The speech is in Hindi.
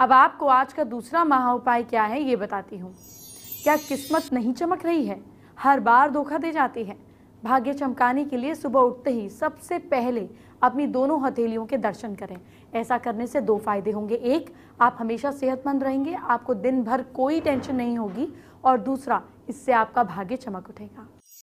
अब आपको आज का दूसरा महा उपाय क्या है ये बताती हूँ क्या किस्मत नहीं चमक रही है हर बार धोखा दे जाती है भाग्य चमकाने के लिए सुबह उठते ही सबसे पहले अपनी दोनों हथेलियों के दर्शन करें ऐसा करने से दो फायदे होंगे एक आप हमेशा सेहतमंद रहेंगे आपको दिन भर कोई टेंशन नहीं होगी और दूसरा इससे आपका भाग्य चमक उठेगा